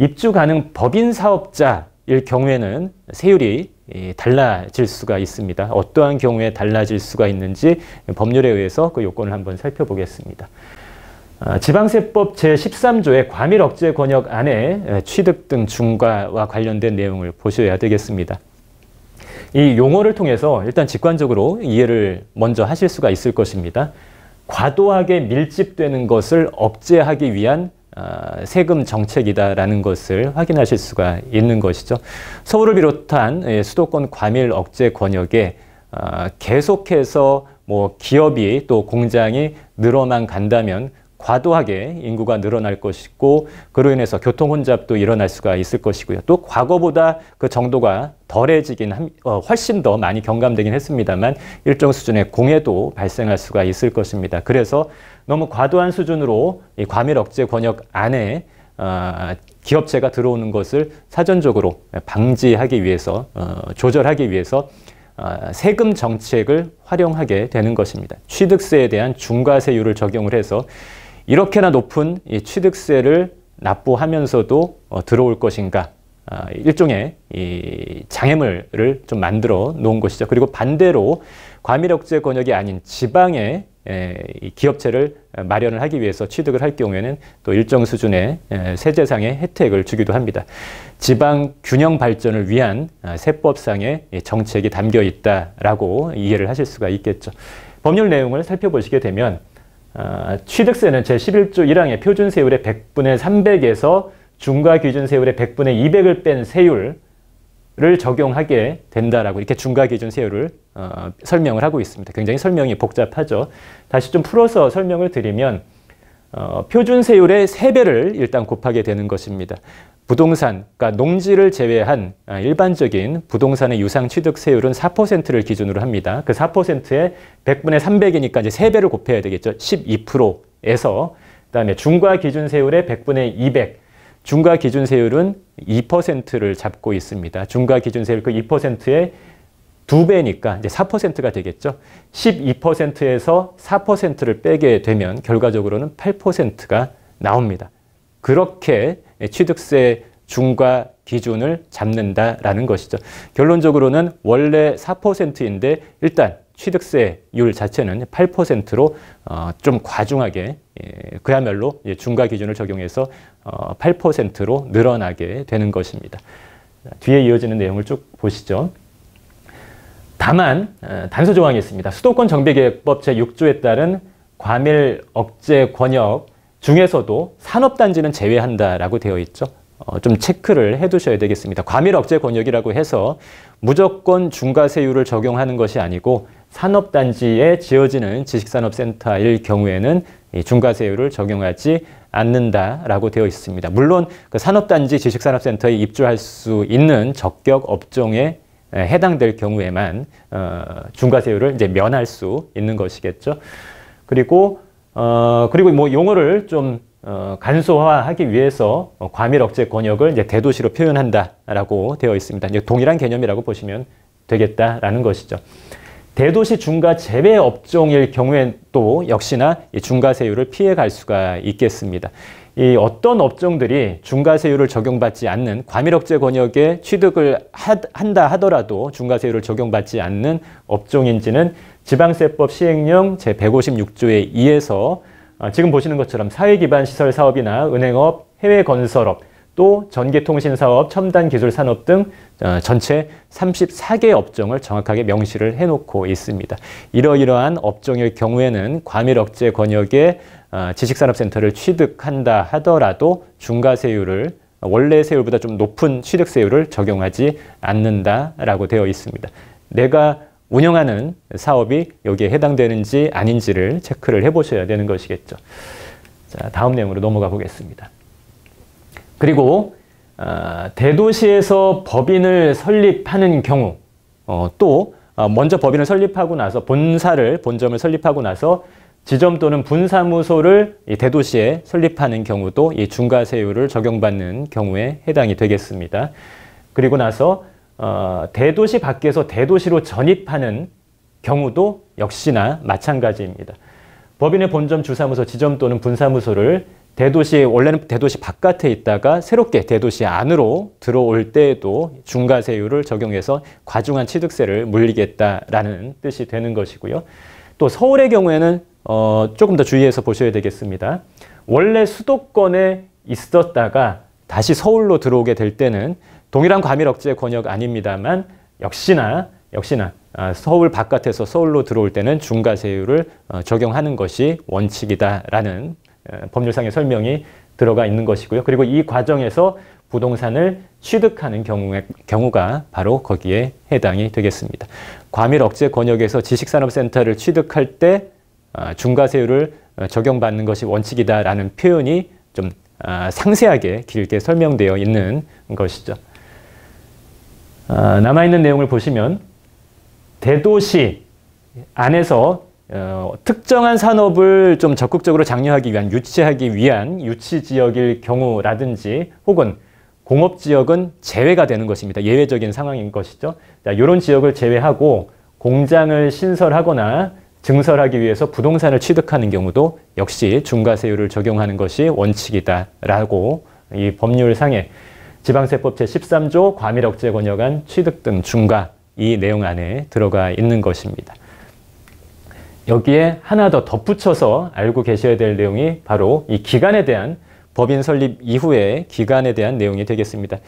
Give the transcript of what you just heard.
입주 가능 법인 사업자일 경우에는 세율이 달라질 수가 있습니다. 어떠한 경우에 달라질 수가 있는지 법률에 의해서 그 요건을 한번 살펴보겠습니다. 아, 지방세법 제13조의 과밀 억제 권역 안에 취득 등 중과와 관련된 내용을 보셔야 되겠습니다. 이 용어를 통해서 일단 직관적으로 이해를 먼저 하실 수가 있을 것입니다. 과도하게 밀집되는 것을 억제하기 위한 어, 세금 정책이다라는 것을 확인하실 수가 있는 것이죠. 서울을 비롯한 예, 수도권 과밀 억제 권역에 어, 계속해서 뭐 기업이 또 공장이 늘어만 간다면 과도하게 인구가 늘어날 것이고 그로 인해서 교통 혼잡도 일어날 수가 있을 것이고요. 또 과거보다 그 정도가 덜해지긴 한, 어, 훨씬 더 많이 경감되긴 했습니다만 일정 수준의 공해도 발생할 수가 있을 것입니다. 그래서 너무 과도한 수준으로 이 과밀 억제 권역 안에 어, 기업체가 들어오는 것을 사전적으로 방지하기 위해서 어, 조절하기 위해서 어, 세금 정책을 활용하게 되는 것입니다. 취득세에 대한 중과세율을 적용을 해서 이렇게나 높은 취득세를 납부하면서도 어, 들어올 것인가 아, 일종의 장애물을 좀 만들어 놓은 것이죠. 그리고 반대로 과밀억제 권역이 아닌 지방의 에, 기업체를 마련을 하기 위해서 취득을 할 경우에는 또 일정 수준의 에, 세제상의 혜택을 주기도 합니다. 지방 균형 발전을 위한 아, 세법상의 정책이 담겨 있다라고 이해를 하실 수가 있겠죠. 법률 내용을 살펴보시게 되면 어, 취득세는 제11조 1항의 표준세율의 100분의 300에서 중과 기준세율의 100분의 200을 뺀 세율을 적용하게 된다라고 이렇게 중과 기준세율을 어, 설명을 하고 있습니다. 굉장히 설명이 복잡하죠. 다시 좀 풀어서 설명을 드리면 어, 표준 세율의 3배를 일단 곱하게 되는 것입니다. 부동산, 그러니까 농지를 제외한 아, 일반적인 부동산의 유상 취득 세율은 4%를 기준으로 합니다. 그 4%에 100분의 300이니까 이제 3배를 곱해야 되겠죠. 12%에서 그다음에 중과 기준 세율의 100분의 200. 중과 기준 세율은 2%를 잡고 있습니다. 중과 기준 세율 그 2%에 두 배니까 이제 4%가 되겠죠. 12%에서 4%를 빼게 되면 결과적으로는 8%가 나옵니다. 그렇게 취득세 중과 기준을 잡는다라는 것이죠. 결론적으로는 원래 4%인데 일단 취득세율 자체는 8%로 어, 좀 과중하게 예, 그야말로 중과 기준을 적용해서 8%로 어, 늘어나게 되는 것입니다. 뒤에 이어지는 내용을 쭉 보시죠. 다만 어, 단서 조항이 있습니다. 수도권 정비계획법 제6조에 따른 과밀 억제 권역 중에서도 산업단지는 제외한다라고 되어 있죠. 어, 좀 체크를 해두셔야 되겠습니다. 과밀 억제 권역이라고 해서 무조건 중과세율을 적용하는 것이 아니고 산업단지에 지어지는 지식산업센터일 경우에는 중과세율을 적용하지 않는다라고 되어 있습니다. 물론 그 산업단지 지식산업센터에 입주할 수 있는 적격 업종의 해당될 경우에만 어, 중과세율을 이제 면할 수 있는 것이겠죠. 그리고 어 그리고 뭐 용어를 좀 어, 간소화하기 위해서 어, 과밀 억제 권역을 이제 대도시로 표현한다라고 되어 있습니다. 이제 동일한 개념이라고 보시면 되겠다라는 것이죠. 대도시 중과 제외 업종일 경우엔 또 역시나 중과세율을 피해갈 수가 있겠습니다. 이 어떤 업종들이 중과세율을 적용받지 않는 과밀억제 권역에 취득을 한다 하더라도 중과세율을 적용받지 않는 업종인지는 지방세법 시행령 제156조에 의해서 어, 지금 보시는 것처럼 사회기반 시설 사업이나 은행업, 해외건설업, 또 전기통신 사업, 첨단 기술 산업 등 어, 전체 34개 업종을 정확하게 명시를 해놓고 있습니다. 이러이러한 업종의 경우에는 과밀 억제 권역에 어, 지식산업센터를 취득한다 하더라도 중과세율을 원래 세율보다 좀 높은 취득세율을 적용하지 않는다라고 되어 있습니다. 내가 운영하는 사업이 여기에 해당되는지 아닌지를 체크를 해보셔야 되는 것이겠죠. 자, 다음 내용으로 넘어가 보겠습니다. 그리고 어, 대도시에서 법인을 설립하는 경우 어, 또 어, 먼저 법인을 설립하고 나서 본사를 본점을 설립하고 나서 지점 또는 분사무소를 대도시에 설립하는 경우도 이 중과세율을 적용받는 경우에 해당이 되겠습니다. 그리고 나서 어, 대도시 밖에서 대도시로 전입하는 경우도 역시나 마찬가지입니다. 법인의 본점, 주사무소, 지점 또는 분사무소를 대도시 원래는 대도시 바깥에 있다가 새롭게 대도시 안으로 들어올 때에도 중과세율을 적용해서 과중한 취득세를 물리겠다라는 뜻이 되는 것이고요. 또 서울의 경우에는 어, 조금 더 주의해서 보셔야 되겠습니다. 원래 수도권에 있었다가 다시 서울로 들어오게 될 때는 동일한 과밀 억제 권역 아닙니다만 역시나 역시나 아, 서울 바깥에서 서울로 들어올 때는 중과세율을 어, 적용하는 것이 원칙이다라는 법률상의 설명이 들어가 있는 것이고요. 그리고 이 과정에서 부동산을 취득하는 경우에, 경우가 바로 거기에 해당이 되겠습니다. 과밀 억제 권역에서 지식산업센터를 취득할 때 아, 중과세율을 어, 적용받는 것이 원칙이다라는 표현이 좀 아, 상세하게 길게 설명되어 있는 것이죠. 아, 남아있는 내용을 보시면 대도시 안에서 어, 특정한 산업을 좀 적극적으로 장려하기 위한 유치하기 위한 유치 지역일 경우라든지 혹은 공업 지역은 제외가 되는 것입니다. 예외적인 상황인 것이죠. 자, 이런 지역을 제외하고 공장을 신설하거나 증설하기 위해서 부동산을 취득하는 경우도 역시 중과세율을 적용하는 것이 원칙이다라고 이 법률상에 지방세법 제13조 과밀억제 권역안 취득 등 중과 이 내용 안에 들어가 있는 것입니다. 여기에 하나 더 덧붙여서 알고 계셔야 될 내용이 바로 이 기간에 대한 법인 설립 이후의 기간에 대한 내용이 되겠습니다.